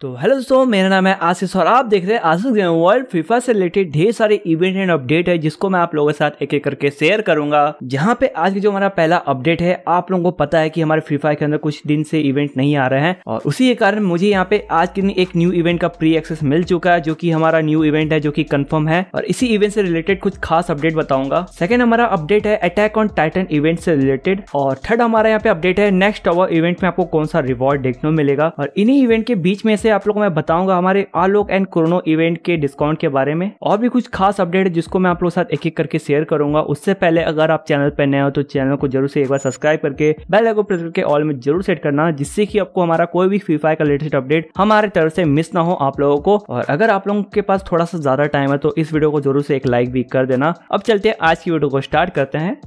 तो हेलो दोस्तों मेरा नाम है आशीष और आप देख रहे हैं आशीष गेम वर्ल्ड फीफा से रिलेटेड ढेर सारे इवेंट एंड अपडेट है जिसको मैं आप लोगों के साथ एक एक करके शेयर करूंगा जहां पे आज की जो हमारा पहला अपडेट है आप लोगों को पता है कि हमारे फीफा के अंदर कुछ दिन से इवेंट नहीं आ रहे हैं और उसी के कारण मुझे यहाँ पे आज के दिन एक न्यू इवेंट का प्री एक्सेस मिल चुका है जो की हमारा न्यू इवेंट है जो की कन्फर्म है और इसी इवेंट से रिलेटेड कुछ खास अपडेट बताऊंगा सेकंड हमारा अपडेट है अटैक ऑन टाइटन इवेंट से रिलेटेड और थर्ड हमारा यहाँ पे अपडेट है नेक्स्ट अवर इवेंट में आपको कौन सा रिवॉर्ड देखने मिलेगा और इन्हीं इवेंट के बीच में से आप लोग मैं बताऊंगा हमारे आलोक एंड कोरोनो इवेंट के डिस्काउंट के बारे में और भी कुछ खास अपडेट जिसको मैं आप लोग साथ एक एक करके शेयर करूंगा उससे पहले अगर आप चैनल पर नए हो तो चैनल को जरूर से एक बार सब्सक्राइब करके बेल आइकन प्रेस करके ऑल में जरूर सेट करना जिससे कि आपको हमारा कोई भी फ्री फायर का लेटेस्ट अपडेट हमारे तरफ से मिस ना हो आप लोगों को और अगर आप लोगों के पास थोड़ा सा ज्यादा टाइम है तो इस वीडियो को जरूर से एक लाइक भी कर देना अब चलते हैं आज की वीडियो को स्टार्ट करते हैं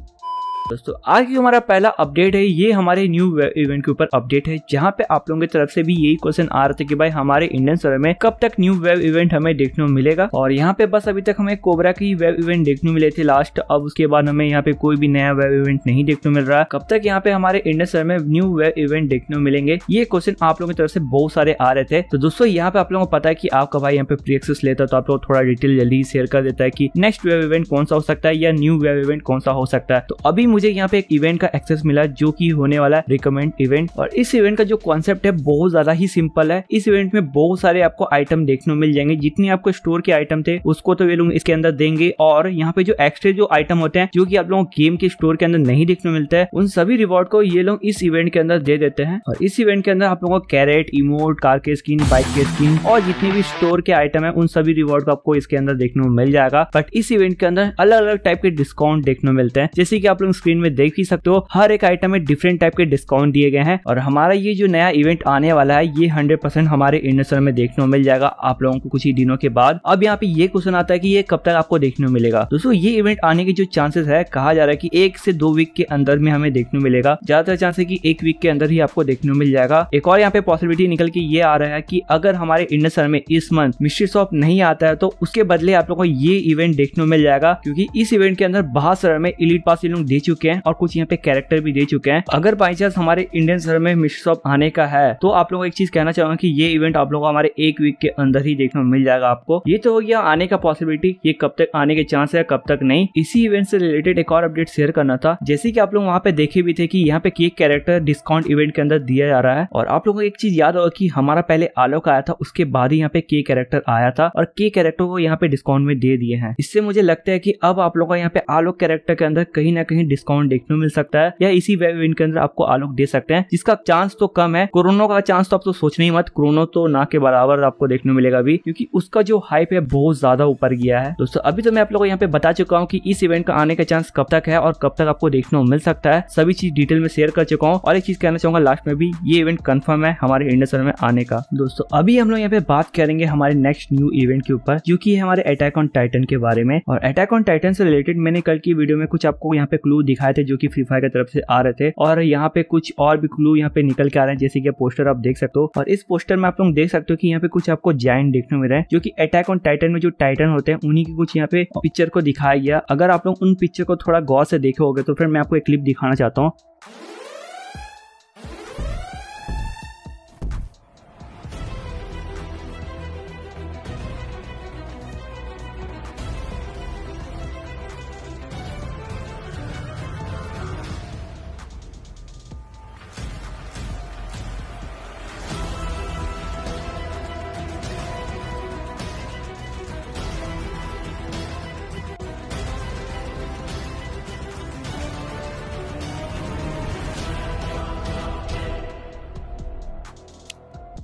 दोस्तों आज की हमारा पहला अपडेट है ये हमारे न्यू इवेंट के ऊपर अपडेट है जहाँ पे आप लोगों की तरफ से भी यही क्वेश्चन आ रहा था कि भाई हमारे इंडियन सर्वर में कब तक न्यू वेब इवेंट हमें देखने को मिलेगा और यहाँ पे बस अभी तक हमें कोबरा की वेब इवेंट देखने मिले थे लास्ट अब उसके बाद हमें यहाँ पे कोई भी नया वेब इवेंट नहीं देखने मिल रहा कब तक यहाँ पे हमारे इंडियन सर्वर में न्यू वेब इवेंट देखने को मिलेंगे ये क्वेश्चन आप लोगों की तरफ से बहुत सारे आ रहे थे तो दोस्तों यहाँ पे आप लोगों को पता है की आपका भाई यहाँ पे प्री एक्सेस लेता तो आप लोग थोड़ा डिटेल जल्दी शेयर कर देता है की नेक्स्ट वेब इवेंट कौन सा हो सकता है या न्यू वेब इवेंट कौन सा हो सकता है तो अभी मुझे यहाँ पे एक इवेंट का एक्सेस मिला जो कि होने वाला है रिकमेंड इवेंट और इस इवेंट का जो कॉन्सेप्ट है बहुत ज्यादा ही सिंपल है इस इवेंट में बहुत सारे आपको आइटम देखने मिल जाएंगे जितने आपको स्टोर के आइटम थे उसको तो ये लोग इसके अंदर देंगे और यहाँ पे जो एक्स्ट्रा जो आइटम होते हैं जो की आप लोगों गेम के स्टोर के अंदर नहीं देखने मिलते हैं उन सभी रिवॉर्ड को ये लोग इस इवेंट के अंदर दे देते हैं और इस इवेंट के अंदर आप लोगों को कैरेट इमोट कार के स्किन बाइक के स्किन और जितने भी स्टोर के आइटम है उन सभी रिवॉर्ड को आपको इसके अंदर देखने को मिल जाएगा बट इस इवेंट के अंदर अलग अलग टाइप के डिस्काउंट देखने मिलते हैं जैसे कि आप लोग स्क्रीन में देख ही सकते हो हर एक आइटम में डिफरेंट टाइप के डिस्काउंट दिए गए हैं और हमारा ये जो नया इवेंट आने वाला है ये हंड्रेड परसेंट हमारे इंडस्ट्रियल में देखने को मिल जाएगा आप लोगों को कुछ ही दिनों के बाद अब यहाँ पे ये क्वेश्चन आता है की ये कब तक आपको देखने को मिलेगा दोस्तों ये इवेंट आने के जो चांसेस है कहा जा रहा है की एक से दो वीक के अंदर में हमें देखने को मिलेगा ज्यादातर चांस है की एक वीक के अंदर ही आपको देखने को मिल जाएगा एक और यहाँ पे पॉसिबिलिटी निकल के ये आ रहा है की अगर हमारे इंडस्ट्रियल में इस मंथ मिस्ट्री शॉप नहीं आता है तो उसके बदले आप लोगों को ये इवेंट देखने को मिल जाएगा क्योंकि इस इवेंट के अंदर बहुत सारे में इलीट पास ये लोग चुके हैं और कुछ यहाँ पे कैरेक्टर भी दे चुके हैं अगर बाई चांस हमारे इंडियन सर में मिश्र शॉप आने का है तो आप लोगों को एक चीज कहना चाहूंगा कि ये इवेंट आप लोगों को हमारे एक वीक के अंदर ही देखने मिल जाएगा आपको ये तो हो गया आने का पॉसिबिलिटी ये कब तक आने के चांस है कब तक नहीं इसी इवेंट से रिलेटेड एक और अपडेट शेयर करना था जैसे की आप लोग वहाँ पे देखे भी थे की यहाँ पे एक कैरेक्टर डिस्काउंट इवेंट के अंदर दिया जा रहा है और आप लोगों को एक चीज याद होगा की हमारा पहले आलोक आया था उसके बाद ही यहाँ पे के कैरेक्टर आया था और के कैरेक्टर को यहाँ पे डिस्काउंट में दे दिए हैं इससे मुझे लगता है कि अब आप लोगों का यहाँ पे आलोक कैरेक्टर के अंदर कहीं ना कहीं डिस्काउंट देखने मिल सकता है या इसी वेब इवेंट के अंदर आपको आलोक दे सकते हैं जिसका चांस तो कम है कोरोना का चांस तो आप तो सोचने ही मत कोरोना तो ना के बराबर आपको देखने मिलेगा अभी क्योंकि उसका जो हाइप है बहुत ज्यादा ऊपर गया है दोस्तों अभी तो मैं आप लोगों को यहाँ पे बता चुका हूँ की इस इवेंट का आने का चांस कब तक है और कब तक आपको देखने मिल सकता है सभी चीज डिटेल में शेयर कर चुका हूँ और एक चीज कहना चाहूंगा लास्ट में भी ये इवेंट कन्फर्म है हमारे इंडस्ट्री में आने का दोस्तों अभी हम लोग यहाँ पे बात करेंगे हमारे नेक्स्ट न्यू इवेंट के ऊपर जो की हमारे अटैक ऑन टाइटन के बारे में और अटैक ऑन टाइटन से रिलेटेड मैंने कल की वीडियो में कुछ आपको यहाँ पे क्लू दिखाए थे जो कि फ्री फायर की तरफ से आ रहे थे और यहाँ पे कुछ और भी क्लू यहाँ पे निकल के आ रहे हैं जैसे कि पोस्टर आप देख सकते हो और इस पोस्टर में आप लोग देख सकते हो कि यहाँ पे कुछ आपको जैन देखने मिल रहे हैं जो कि अटैक ऑन टाइटन में जो टाइटन होते हैं उन्हीं की कुछ यहाँ पे पिक्चर को दिखाया गया अगर आप लोग उन पिक्चर को थोड़ा गौर से देखे होगे तो फिर मैं आपको एक क्लिप दिखाना चाहता हूँ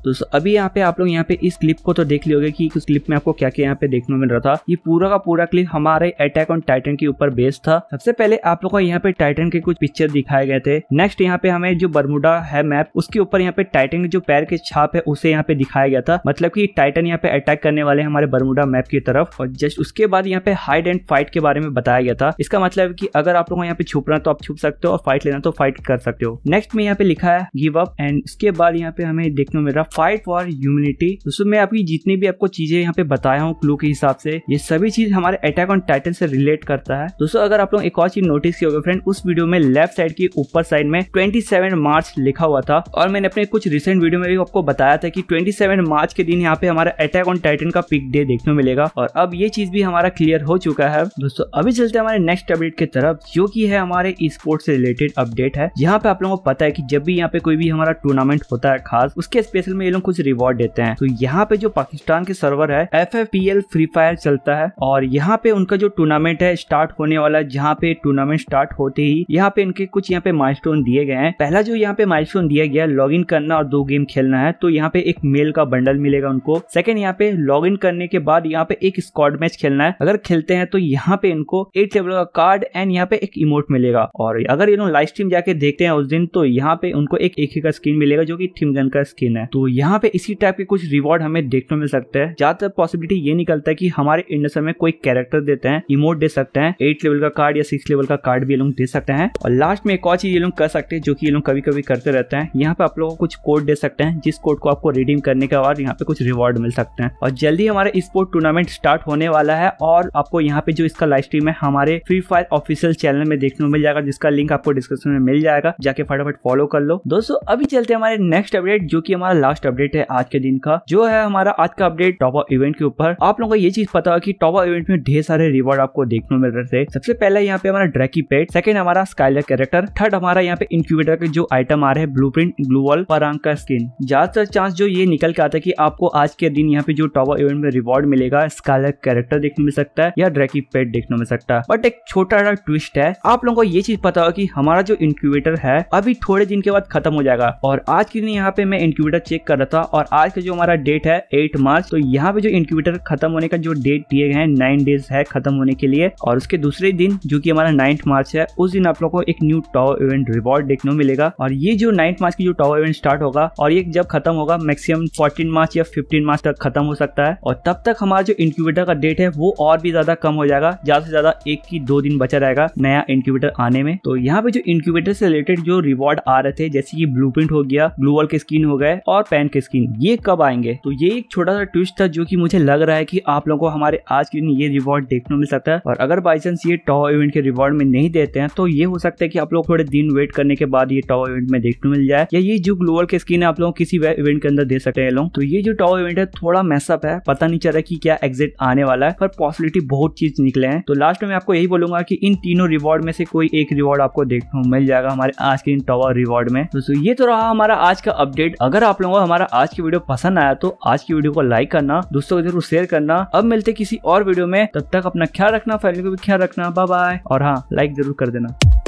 तो अभी यहाँ पे आप लोग यहाँ पे इस क्लिप को तो देख लियोगे कि इस क्लिप में आपको क्या क्या यहाँ पे देखने मिल रहा था ये पूरा का पूरा क्लिप हमारे अटैक ऑन टाइटन के ऊपर बेस्ड था सबसे पहले आप लोग को यहाँ पे टाइटन के कुछ पिक्चर दिखाए गए थे नेक्स्ट यहाँ पे हमें जो बरमुडा है मैप उसके ऊपर यहाँ पे टाइटन के जो पैर के छाप है उसे यहाँ पे दिखाया गया था मतलब की टाइटन यहाँ पे अटैक करने वाले हमारे बरमुडा मैप की तरफ और जस्ट उसके बाद यहाँ पे हाइड एंड फाइट के बारे में बताया गया था इसका मतलब की अगर आप लोग यहाँ पे छुपना तो आप छुप सकते हो और फाइट लेना तो फाइट कर सकते हो नेक्स्ट में यहाँ पे लिखा है गिव अप एंड इसके बाद यहाँ पे हमें देखने मिल रहा फाइट फॉर ह्यूमिनिटी दोस्तों मैं आपकी जितनी भी आपको चीजें यहाँ पे बताया हूँ क्लू के हिसाब से ये सभी चीज हमारे अटैक ऑन टाइटन से रिलेट करता है दोस्तों अगर आप लोग एक और चीज नोटिस की होगा फ्रेंड उस वीडियो में लेफ्ट साइड की ऊपर साइड में ट्वेंटी मार्च लिखा हुआ था और मैंने अपने कुछ रिसेंट वीडियो में भी आपको बताया था की ट्वेंटी मार्च के दिन यहाँ पे हमारा अटैक ऑन टाइटन का पिक डे देखने मिलेगा और अब ये चीज भी हमारा क्लियर हो चुका है दोस्तों अभी चलते हमारे नेक्स्ट अपडेट की तरफ जो की है हमारे स्पोर्ट से रिलेटेड अपडेट है यहाँ पे आप लोगों को पता है की जब भी यहाँ पे कोई भी हमारा टूर्नामेंट होता है खास उसके स्पेशल में में ये लोग कुछ रिवॉर्ड देते हैं तो यहाँ पे जो पाकिस्तान के सर्वर है F F P L Free Fire चलता है और यहाँ पे उनका जो टूर्नामेंट है स्टार्ट होने वाला है जहाँ पे टूर्नामेंट स्टार्ट होते ही यहाँ पे इनके कुछ यहाँ पे माइलस्टोन दिए गए हैं पहला जो यहाँ पे माइलस्टोन दिया गया है लॉग इन करना और दो गेम खेलना है तो यहाँ पे एक मेल का बंडल मिलेगा उनको सेकंड यहाँ पे लॉग इन करने के बाद यहाँ पे एक स्कॉड मैच खेलना है अगर खेलते हैं तो यहाँ पे इनको एट लेवल का कार्ड एंड यहाँ पे एक इमोट मिलेगा और अगर ये लोग लाइव स्ट्रीम जाके देखते हैं उस दिन तो यहाँ पे उनको एक एक का स्किन मिलेगा जो की थीम गन का स्किन है तो यहाँ पे इसी टाइप के कुछ रिवॉर्ड हमें देखने मिल सकते हैं ज्यादातर पॉसिबिलिटी ये निकलता है कि हमारे इंडस्टर में कोई कैरेक्टर देते हैं इमोट दे सकते हैं एट लेवल का कार्ड या सिक्स लेवल का कार्ड भी ये लोग दे सकते हैं और लास्ट में एक और चीज ये लोग कर सकते हैं जो की ये लोग कभी कभी करते रहते हैं यहाँ पे आप लोगों को कुछ कोड दे सकते हैं जिस कोड को आपको रिडीम करने के बाद यहाँ पे कुछ रिवॉर्ड मिल सकते हैं और जल्दी हमारे स्पोर्ट टूर्नामेंट स्टार्ट होने वाला है और आपको यहाँ पे जो इसका लाइव स्ट्रीम है हमारे फ्री फायर ऑफिशियल चैनल में देखने को मिल जाएगा जिसका लिंक आपको डिस्क्रिप्शन में मिल जाएगा जाके फटाफट फॉलो कर लो दोस्तों अभी चलते हैं हमारे नेक्स्ट अपडेट जो की हमारा लास्ट लास्ट अपडेट है आज के दिन का जो है हमारा आज का अपडेट टॉप इवेंट के ऊपर आप लोगों को ये चीज पता है की टॉप इवेंट में ढेर सारे रिवॉर्ड आपको देखने मिल रहे थे सबसे पहले यहाँ पे हमारा ड्रैकी पेट सेकंड हमारा स्काइलर कैरेक्टर थर्ड हमारा यहाँ पे इंक्यूबेटर के जो आइटम आ रहे हैं ब्लू प्रिंट ग्लू वॉल परांग स्किन ज्यादातर चांस जो ये निकल के आता है की आपको आज के दिन यहाँ पे जो टॉप इवेंट में रिवॉर्ड मिलेगा स्काइलर कैरेक्टर देखने मिल सकता है या ड्रैकी पेट देखने मिल सकता है बट एक छोटा सा ट्विस्ट है आप लोगों को ये चीज पता हो की हमारा जो इंक्यूबेटर है अभी थोड़े दिन के बाद खत्म हो जाएगा और आज के दिन यहाँ पे मैं इंक्यूबेटर चेक क्लिक कर रहा था और आज का जो हमारा डेट है एट मार्च तो यहाँ पे जो इंक्यूबेटर खत्म होने का जो डेट दिए गए नाइन डेज है खत्म होने के लिए और उसके दूसरे दिन जो की हमारा नाइन्थ मार्च है उस दिन आप लोग को एक न्यू टॉवर इवेंट रिवॉर्ड देखने को मिलेगा और ये जो नाइन्थ मार्च की जो टॉवर इवेंट स्टार्ट होगा और ये जब खत्म होगा मैक्सिमम फोर्टीन मार्च या फिफ्टीन मार्च तक खत्म हो सकता है और तब तक हमारा जो इंक्यूबेटर का डेट है वो और भी ज्यादा कम हो जाएगा ज्यादा से ज्यादा एक की दो दिन बचा रहेगा नया इंक्यूबेटर आने में तो यहाँ पे जो इंक्यूबेटर से रिलेटेड जो रिवॉर्ड आ रहे थे जैसे कि ब्लूप्रिंट हो गया ग्लू वॉल के स्किन हो गए और फैन के स्किन ये कब आएंगे तो ये एक छोटा सा ट्विस्ट था जो कि मुझे लग रहा है कि आप लोगों को हमारे आज के दिन ये रिवॉर्ड देखने मिल सकता है और अगर बाई चांस ये टॉ इवेंट के रिवॉर्ड में नहीं देते हैं तो ये हो सकता है कि आप लोग थोड़े दिन वेट करने के बाद ये टॉप इवेंट में देखने मिल जाए या ये जो ग्लोअर के स्किन है आप लोग किसी इवेंट के अंदर दे सकते हैं लोग तो ये जो टॉप इवेंट है थोड़ा मैसअप है पता नहीं चल रहा कि क्या एग्जिट आने वाला है पर पॉसिबिलिटी बहुत चीज निकले हैं तो लास्ट में आपको यही बोलूंगा की इन तीनों रिवॉर्ड में से कोई एक रिवॉर्ड आपको देखने को मिल जाएगा हमारे आज के इन टॉवर रिवॉर्ड में तो, तो ये तो रहा हमारा आज का अपडेट अगर आप लोगों को हमारा आज की वीडियो पसंद आया तो आज की वीडियो को लाइक करना दोस्तों को जरूर शेयर करना अब मिलते किसी और वीडियो में तब तक अपना ख्याल रखना फैमिली को भी ख्याल रखना बाय बाय और हाँ लाइक जरूर कर देना